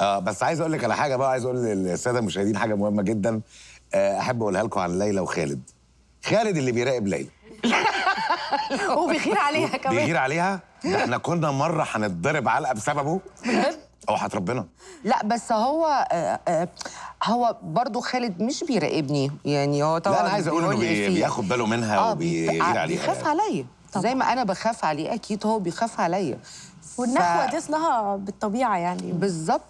آه بس عايز اقول لك على حاجه بقى عايز اقول للساده المشاهدين حاجه مهمه جدا آه احب اقولها لكم عن ليلى وخالد خالد اللي بيراقب ليلى وبيغير عليها كمان بيغير عليها ده احنا كنا مره هنتضرب علقه بسببه او هتربنا لا بس هو آه، آه، هو برضو خالد مش بيراقبني يعني هو طبعا لا انا عايز اقول انه بي بياخد باله منها آه وبيغير آه، عليها بيخاف يعني. عليا زي ما انا بخاف عليه اكيد هو بيخاف عليا والنخوه ف... دي اصلها بالطبيعه يعني بالظبط